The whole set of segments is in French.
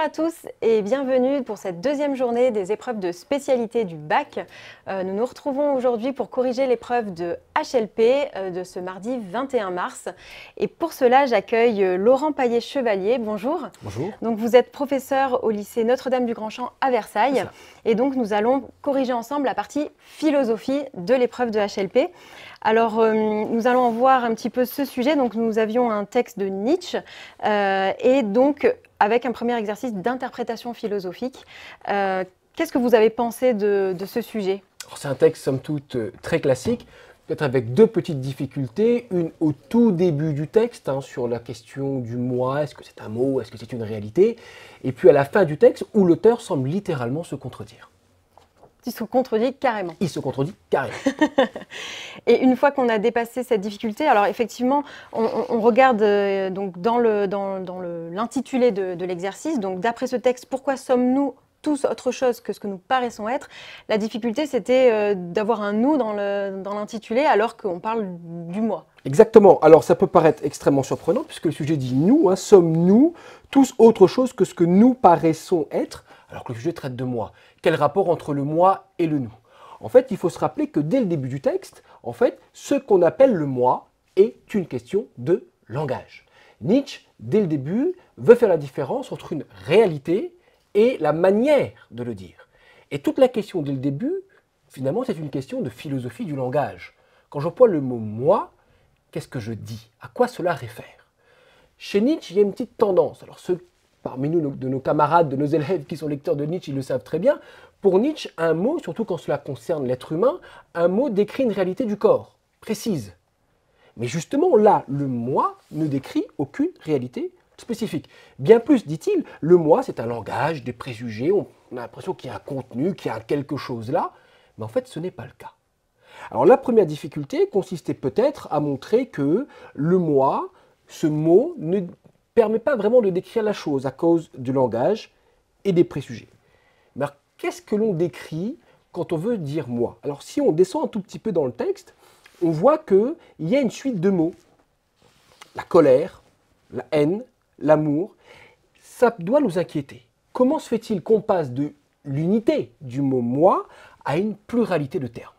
à tous et bienvenue pour cette deuxième journée des épreuves de spécialité du bac. Euh, nous nous retrouvons aujourd'hui pour corriger l'épreuve de HLP euh, de ce mardi 21 mars. Et pour cela, j'accueille euh, Laurent Paillet-Chevalier. Bonjour. Bonjour. Donc vous êtes professeur au lycée Notre-Dame du Grand Champ à Versailles. Et donc nous allons corriger ensemble la partie philosophie de l'épreuve de HLP. Alors, euh, nous allons voir un petit peu ce sujet. Donc, nous avions un texte de Nietzsche euh, et donc avec un premier exercice d'interprétation philosophique. Euh, qu'est-ce que vous avez pensé de, ce sujet C'est un texte, somme toute, très classique, peut-être avec deux petites difficultés. Une au tout début du texte, hein, sur la question du moi, est-ce que c'est un mot, est-ce que c'est une réalité Et puis à la fin du texte, où l'auteur semble littéralement se contredire. Il se contredit carrément. Il se contredit carrément. et une fois qu'on a dépassé cette difficulté, alors effectivement, on, regarde euh, donc dans l'intitulé le, dans, le, de, de l'exercice, donc d'après ce texte, pourquoi sommes-nous tous autre chose que ce que nous paraissons être. La difficulté, c'était euh, d'avoir un nous dans l'intitulé alors qu'on parle du moi. Exactement. Alors ça peut paraître extrêmement surprenant puisque le sujet dit nous, hein, sommes-nous tous autre chose que ce que nous paraissons être alors que le sujet traite de moi. Quel rapport entre le moi et le nous En fait, il faut se rappeler que dès le début du texte, en fait, ce qu'on appelle le moi est une question de langage. Nietzsche, dès le début, veut faire la différence entre une réalité et la manière de le dire. Et toute la question dès le début, finalement, c'est une question de philosophie du langage. Quand j'emploie le mot moi, qu'est-ce que je dis À quoi cela réfère Chez Nietzsche, il y a une petite tendance. Alors ceux parmi nous, de nos camarades, de nos élèves qui sont lecteurs de Nietzsche, ils le savent très bien. Pour Nietzsche, un mot, surtout quand cela concerne l'être humain, un mot décrit une réalité du corps, précise. Mais justement, là, le moi ne décrit aucune réalité spécifique. Bien plus, dit-il, le moi, c'est un langage, des préjugés, on a l'impression qu'il y a un contenu, qu'il y a quelque chose là, mais en fait, ce n'est pas le cas. Alors la première difficulté consistait peut-être à montrer que le moi, ce mot, ne permet pas vraiment de décrire la chose à cause du langage et des préjugés. Mais qu'est-ce que l'on décrit quand on veut dire moi Alors si on descend un tout petit peu dans le texte, on voit qu'il y a une suite de mots. La colère, la haine, l'amour, ça doit nous inquiéter. Comment se fait-il qu'on passe de l'unité du mot moi à une pluralité de termes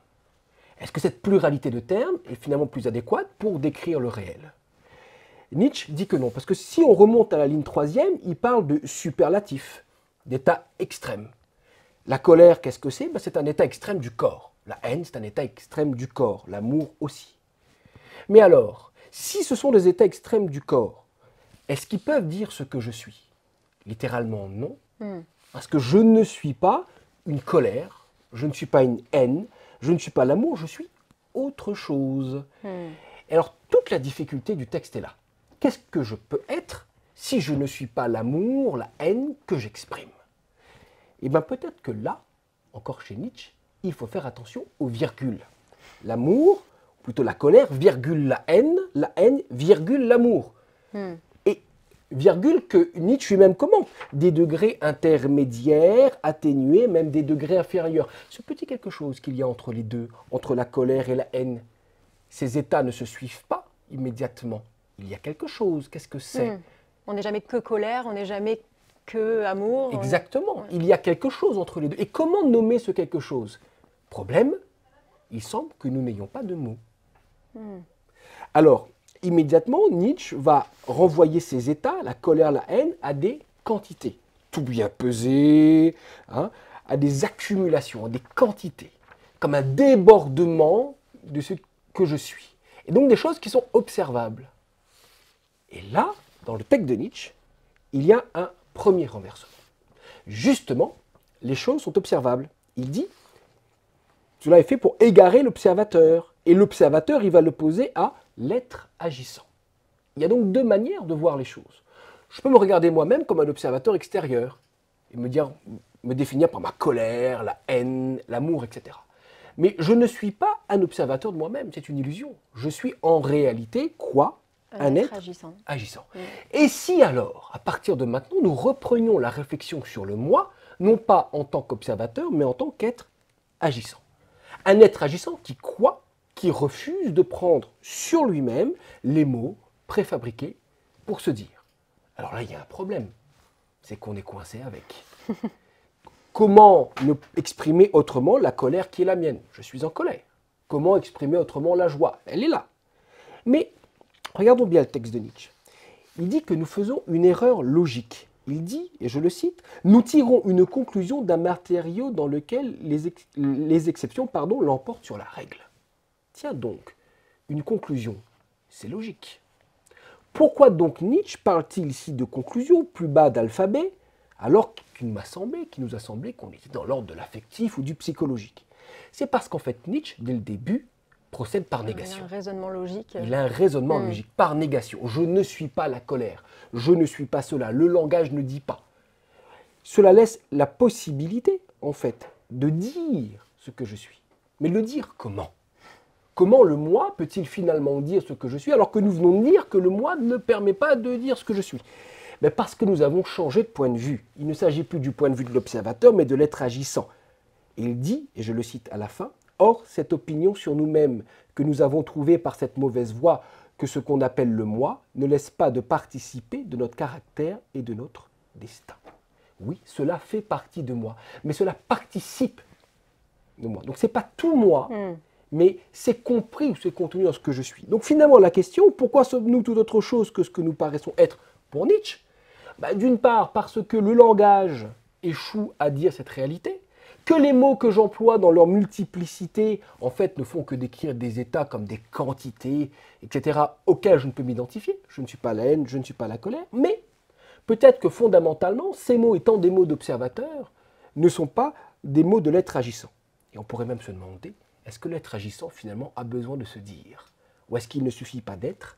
Est-ce que cette pluralité de termes est finalement plus adéquate pour décrire le réel Nietzsche dit que non, parce que si on remonte à la ligne troisième, il parle de superlatif, d'état extrême. La colère, qu'est-ce que c'est ben, C'est un état extrême du corps. La haine, c'est un état extrême du corps. L'amour aussi. Mais alors, si ce sont des états extrêmes du corps, est-ce qu'ils peuvent dire ce que je suis Littéralement, non. Hmm. Parce que je ne suis pas une colère, je ne suis pas une haine, je ne suis pas l'amour, je suis autre chose. Hmm. Et alors, toute la difficulté du texte est là. Qu'est-ce que je peux être si je ne suis pas l'amour, la haine que j'exprime Eh bien, peut-être que là, encore chez Nietzsche, il faut faire attention aux virgules. L'amour, plutôt la colère, virgule la haine, la haine, virgule l'amour. Hmm virgule que Nietzsche lui-même comment des degrés intermédiaires, atténués, même des degrés inférieurs. Ce petit quelque chose qu'il y a entre les deux, entre la colère et la haine, ces états ne se suivent pas immédiatement. Il y a quelque chose, qu'est-ce que c'est hmm. On n'est jamais que colère, on n'est jamais que amour. Exactement, il y a quelque chose entre les deux. Et comment nommer ce quelque chose Problème, il semble que nous n'ayons pas de mots. Hmm. Alors, immédiatement, Nietzsche va renvoyer ces états, la colère, la haine, à des quantités. Tout bien pesé, hein, à des accumulations, à des quantités, comme un débordement de ce que je suis. Et donc des choses qui sont observables. Et là, dans le texte de Nietzsche, il y a un premier renversement. Justement, les choses sont observables. Il dit, cela est fait pour égarer l'observateur. Et l'observateur, il va l'opposer à l'être agissant. Il y a donc deux manières de voir les choses. Je peux me regarder moi-même comme un observateur extérieur et me, dire, me définir par ma colère, la haine, l'amour, etc. Mais je ne suis pas un observateur de moi-même, c'est une illusion. Je suis en réalité quoi un, être, agissant. Et si alors, à partir de maintenant, nous reprenions la réflexion sur le moi, non pas en tant qu'observateur, mais en tant qu'être agissant. Un être agissant qui quoi Qui refuse de prendre sur lui-même les mots, préfabriqués pour se dire. Alors là, il y a un problème, c'est qu'on est coincé avec. Comment exprimer autrement la colère qui est la mienne Je suis en colère. Comment exprimer autrement la joie Elle est là. Mais regardons bien le texte de Nietzsche. Il dit que nous faisons une erreur logique. Il dit, et je le cite, Nous tirons une conclusion d'un matériau dans lequel les, les exceptions l'emportent sur la règle. Tiens donc, une conclusion, c'est logique. Pourquoi donc Nietzsche parle-t-il ici de conclusion plus bas d'alphabet, alors qu'il nous a semblé qu'on était dans l'ordre de l'affectif ou du psychologique C'est parce qu'en fait Nietzsche, dès le début, procède par négation. Ah, il a un raisonnement logique. Il a un raisonnement hmm. logique, par négation. Je ne suis pas la colère, je ne suis pas cela, le langage ne dit pas. Cela laisse la possibilité, en fait, de dire ce que je suis. Mais le dire comment Comment le moi peut-il finalement dire ce que je suis alors que nous venons de dire que le moi ne permet pas de dire ce que je suis Mais Parce que nous avons changé de point de vue. Il ne s'agit plus du point de vue de l'observateur, mais de l'être agissant. Il dit, et je le cite à la fin, Or, cette opinion sur nous-mêmes que nous avons trouvée par cette mauvaise voie, que ce qu'on appelle le moi, ne laisse pas de participer de notre caractère et de notre destin. Oui, cela fait partie de moi, mais cela participe de moi. Donc ce n'est pas tout moi. Hmm mais c'est compris ou c'est contenu dans ce que je suis. Donc finalement, la question, pourquoi sommes-nous tout autre chose que ce que nous paraissons être pour Nietzsche bah, D'une part, parce que le langage échoue à dire cette réalité, que les mots que j'emploie dans leur multiplicité, en fait, ne font que décrire des états comme des quantités, etc., auxquels je ne peux m'identifier. Je ne suis pas la haine, je ne suis pas la colère, mais peut-être que fondamentalement, ces mots étant des mots d'observateur, ne sont pas des mots de l'être agissant. Et on pourrait même se demander est-ce que l'être agissant finalement a besoin de se dire Ou est-ce qu'il ne suffit pas d'être,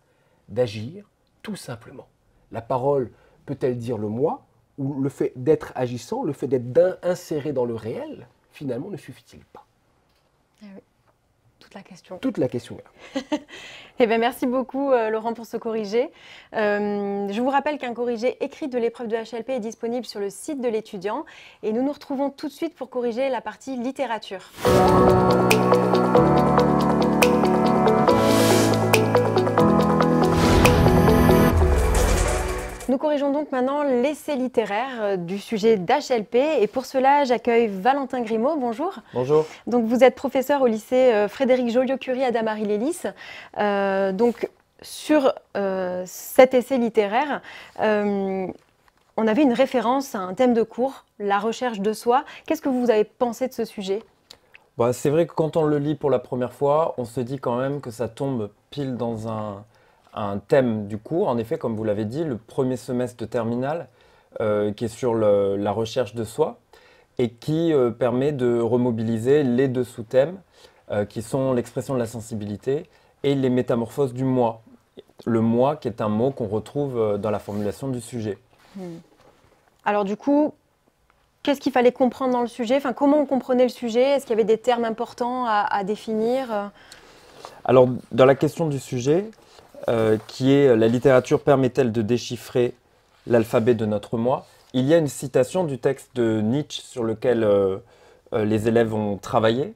d'agir, tout simplement La parole peut-elle dire le moi Ou le fait d'être agissant, le fait d'être inséré dans le réel, finalement ne suffit-il pas ah Toute la question. Toute la question. eh bien, merci beaucoup, euh, Laurent, pour ce corrigé. Euh, je vous rappelle qu'un corrigé écrit de l'épreuve de HLP est disponible sur le site de l'étudiant. Et nous nous retrouvons tout de suite pour corriger la partie littérature. Nous corrigeons donc maintenant l'essai littéraire euh, du sujet d'HLP et pour cela j'accueille Valentin Grimaud, bonjour. Bonjour. Donc vous êtes professeur au lycée euh, Frédéric Joliot-Curie à Damary-Lélis. lys euh, donc sur cet essai littéraire, on avait une référence à un thème de cours, la recherche de soi. Qu'est-ce que vous avez pensé de ce sujet bah, c'est vrai que quand on le lit pour la première fois, on se dit quand même que ça tombe pile dans un, thème du cours. En effet, comme vous l'avez dit, le premier semestre de terminale, euh, qui est sur la recherche de soi, et qui euh, permet de remobiliser les deux sous-thèmes, euh, qui sont l'expression de la sensibilité et les métamorphoses du moi. Le moi qui est un mot qu'on retrouve dans la formulation du sujet. Hmm. Alors du coup, Qu'est-ce qu'il fallait comprendre dans le sujet enfin, Comment on comprenait le sujet Est-ce qu'il y avait des termes importants à, définir Alors, dans la question du sujet, euh, qui est euh, La littérature permet-elle de déchiffrer l'alphabet de notre moi Il y a une citation du texte de Nietzsche sur lequel euh, les élèves ont travaillé.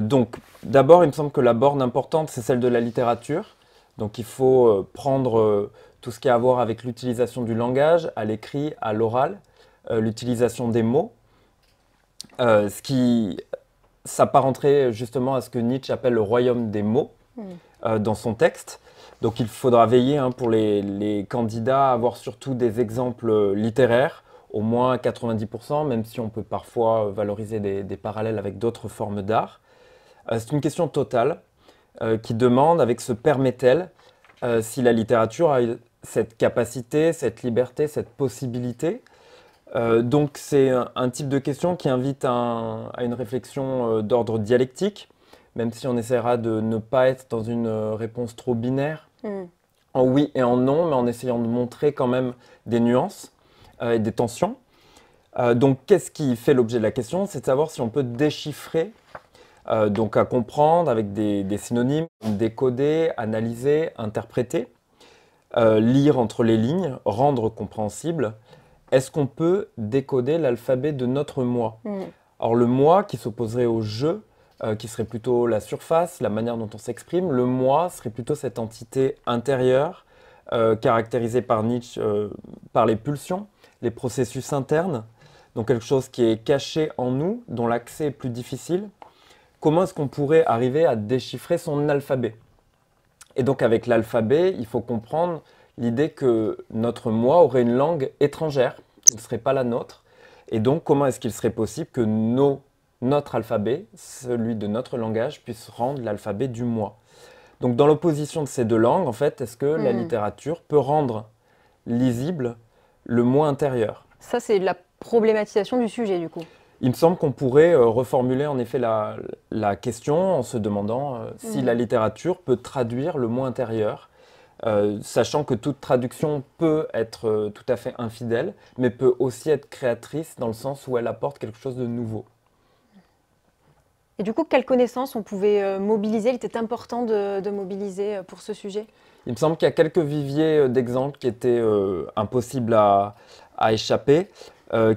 donc, d'abord, il me semble que la borne importante, c'est celle de la littérature. Donc, il faut prendre tout ce qui a à voir avec l'utilisation du langage, à l'écrit, à l'oral euh, l'utilisation des mots, euh, ce qui s'apparenterait justement à ce que Nietzsche appelle le royaume des mots hmm. euh, dans son texte. Donc il faudra veiller hein, pour les, candidats à avoir surtout des exemples littéraires, au moins 90%, même si on peut parfois valoriser des, parallèles avec d'autres formes d'art. c'est une question totale qui demande, avec ce permet-elle, si la littérature a cette capacité, cette liberté, cette possibilité euh, donc c'est un type de question qui invite à une réflexion euh, d'ordre dialectique, même si on essaiera de ne pas être dans une euh, réponse trop binaire, hmm. en oui et en non, mais en essayant de montrer quand même des nuances et des tensions. donc qu'est-ce qui fait l'objet de la question C'est de savoir si on peut déchiffrer, donc à comprendre avec des, synonymes, décoder, analyser, interpréter, lire entre les lignes, rendre compréhensible est-ce qu'on peut décoder l'alphabet de notre moi mm. Or, le moi qui s'opposerait au jeu, euh, qui serait plutôt la surface, la manière dont on s'exprime, le moi serait plutôt cette entité intérieure, euh, caractérisée par Nietzsche euh, par les pulsions, les processus internes, donc quelque chose qui est caché en nous, dont l'accès est plus difficile. Comment est-ce qu'on pourrait arriver à déchiffrer son alphabet Et donc, avec l'alphabet, il faut comprendre l'idée que notre moi aurait une langue étrangère, qui ne serait pas la nôtre. Et donc, comment est-ce qu'il serait possible que notre alphabet, celui de notre langage, puisse rendre l'alphabet du moi Donc, dans l'opposition de ces deux langues, en fait, est-ce que la hmm. littérature peut rendre lisible le moi intérieur Ça, c'est la problématisation du sujet, du coup. Il me semble qu'on pourrait euh, reformuler en effet la, question en se demandant euh, si hmm. la littérature peut traduire le moi intérieur euh, sachant que toute traduction peut être euh, tout à fait infidèle, mais peut aussi être créatrice dans le sens où elle apporte quelque chose de nouveau. Et du coup, quelles connaissances on pouvait euh, mobiliser Il était important de, mobiliser pour ce sujet Il me semble qu'il y a quelques viviers d'exemples qui étaient impossibles à, échapper,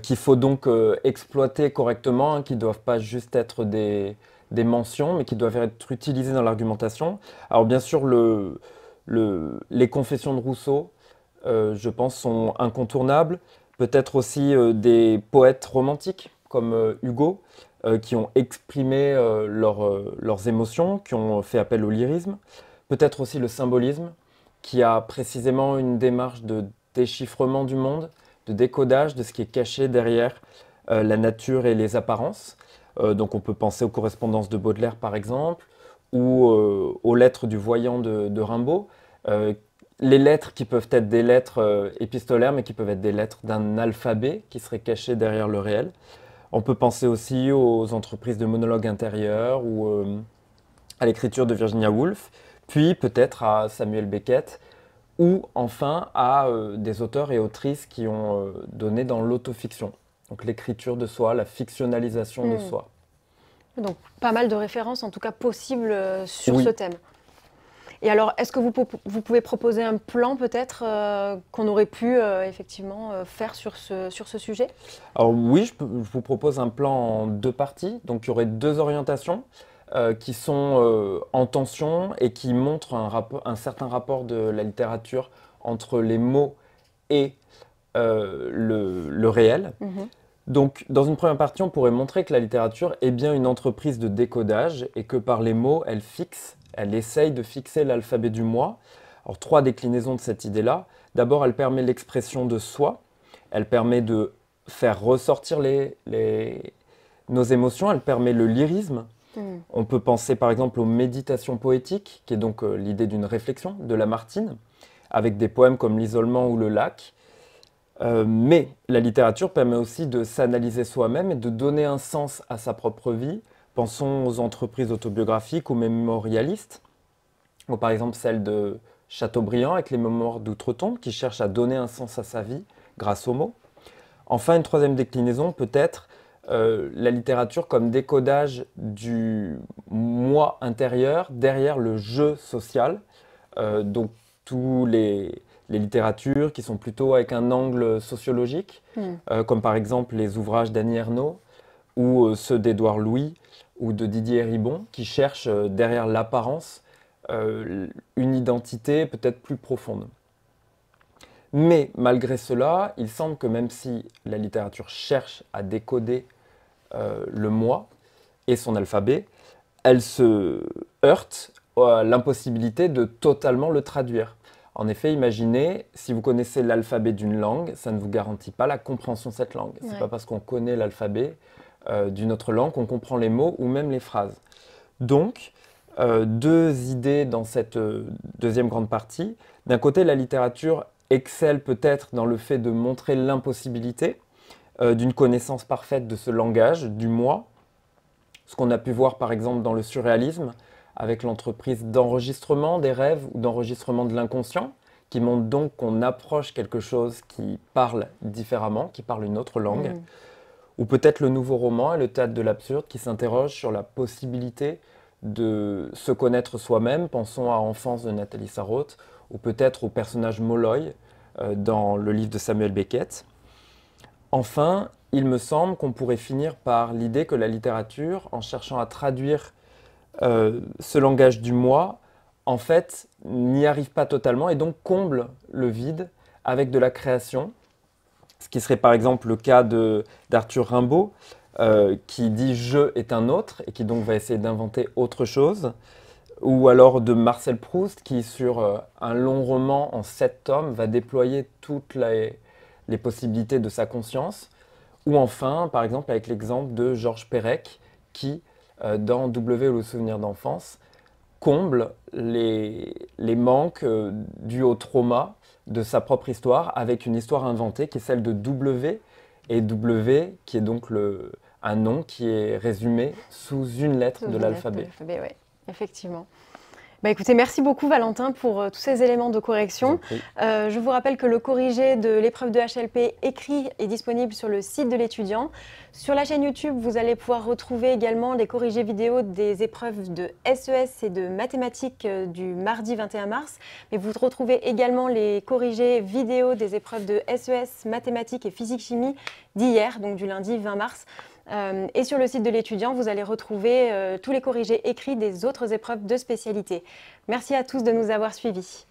qu'il faut donc exploiter correctement, hein, qui ne doivent pas juste être des, des mentions, mais qui doivent être utilisés dans l'argumentation. Alors bien sûr, le, les confessions de Rousseau, euh, je pense, sont incontournables. Peut-être aussi euh, des poètes romantiques comme euh, Hugo, qui ont exprimé leurs émotions, qui ont fait appel au lyrisme. Peut-être aussi le symbolisme, qui a précisément une démarche de déchiffrement du monde, de décodage de ce qui est caché derrière la nature et les apparences. donc on peut penser aux correspondances de Baudelaire par exemple, ou euh, aux lettres du voyant de, Rimbaud. Euh, les lettres qui peuvent être des lettres euh, épistolaires, mais qui peuvent être des lettres d'un alphabet qui serait caché derrière le réel. On peut penser aussi aux entreprises de monologues intérieurs ou à l'écriture de Virginia Woolf, puis peut-être à Samuel Beckett, ou enfin à des auteurs et autrices qui ont donné dans l'autofiction. Donc l'écriture de soi, la fictionnalisation de mm. soi. Donc pas mal de références en tout cas possibles euh, sur ce thème. Et alors, est-ce que vous, pouvez proposer un plan peut-être euh, qu'on aurait pu euh, effectivement faire sur ce, sur ce sujet Alors oui, je, vous propose un plan en deux parties. Donc il y aurait deux orientations qui sont en tension et qui montrent un, un, certain rapport de la littérature entre les mots et le, réel. Mhm. Donc, dans une première partie, on pourrait montrer que la littérature est bien une entreprise de décodage et que par les mots, elle fixe, elle essaye de fixer l'alphabet du moi. Alors, trois déclinaisons de cette idée-là. D'abord, elle permet l'expression de soi, elle permet de faire ressortir nos émotions, elle permet le lyrisme. Hmm. On peut penser par exemple aux méditations poétiques, qui est donc euh, l'idée d'une réflexion de Lamartine, avec des poèmes comme L'isolement ou Le lac, euh, mais la littérature permet aussi de s'analyser soi-même et de donner un sens à sa propre vie. Pensons aux entreprises autobiographiques ou mémorialistes, ou par exemple celle de Chateaubriand avec les mémoires d'Outre-Tombe, qui cherche à donner un sens à sa vie grâce aux mots. Enfin, une troisième déclinaison peut être euh, la littérature comme décodage du moi intérieur derrière le jeu social. Euh, donc tous les, les littératures qui sont plutôt avec un angle sociologique, hmm. euh, comme par exemple les ouvrages d'Annie Ernaux ou euh, ceux d'Édouard Louis ou de Didier Ribon, qui cherchent euh, derrière l'apparence une identité peut-être plus profonde. Mais malgré cela, il semble que même si la littérature cherche à décoder le moi et son alphabet, elle se heurte à l'impossibilité de totalement le traduire. En effet, imaginez, si vous connaissez l'alphabet d'une langue, ça ne vous garantit pas la compréhension de cette langue. Ce n'est pas parce qu'on connaît l'alphabet euh, d'une autre langue qu'on comprend les mots ou même les phrases. Donc, euh, deux idées dans cette euh, deuxième grande partie. D'un côté, la littérature excelle peut-être dans le fait de montrer l'impossibilité d'une connaissance parfaite de ce langage, du moi, ce qu'on a pu voir par exemple dans le surréalisme, avec l'entreprise d'enregistrement des rêves ou d'enregistrement de l'inconscient, qui montre donc qu'on approche quelque chose qui parle différemment, qui parle une autre langue. Mm. Ou peut-être le nouveau roman et le théâtre de l'absurde qui s'interroge sur la possibilité de se connaître soi-même. Pensons à Enfance de Nathalie Sarraute, ou peut-être au personnage Molloy euh, dans le livre de Samuel Beckett. Enfin, il me semble qu'on pourrait finir par l'idée que la littérature, en cherchant à traduire euh, ce langage du moi, en fait, n'y arrive pas totalement et donc comble le vide avec de la création. Ce qui serait par exemple le cas d'Arthur Rimbaud, euh, qui dit je est un autre et qui donc va essayer d'inventer autre chose. Ou alors de Marcel Proust, qui sur euh, un long roman en sept tomes va déployer toutes les, les possibilités de sa conscience. Ou enfin, par exemple, avec l'exemple de Georges Perec, qui euh, dans W ou le souvenir d'enfance comble les, les manques euh, dus au trauma de sa propre histoire avec une histoire inventée qui est celle de W et W qui est donc le, un nom qui est résumé sous une lettre sous de l'alphabet. oui, Effectivement. Bah, écoutez, merci beaucoup Valentin pour euh, tous ces éléments de correction. Euh, je vous rappelle que le corrigé de l'épreuve de HLP écrit est disponible sur le site de l'étudiant. Sur la chaîne YouTube, vous allez pouvoir retrouver également les corrigés vidéo des épreuves de SES e et de mathématiques euh, du mardi 21 mars. Mais vous retrouvez également les corrigés vidéo des épreuves de SES, e mathématiques et physique-chimie d'hier, donc du lundi 20 mars. Euh, et sur le site de l'étudiant, vous allez retrouver euh, tous les corrigés écrits des autres épreuves de spécialité. Merci à tous de nous avoir suivis.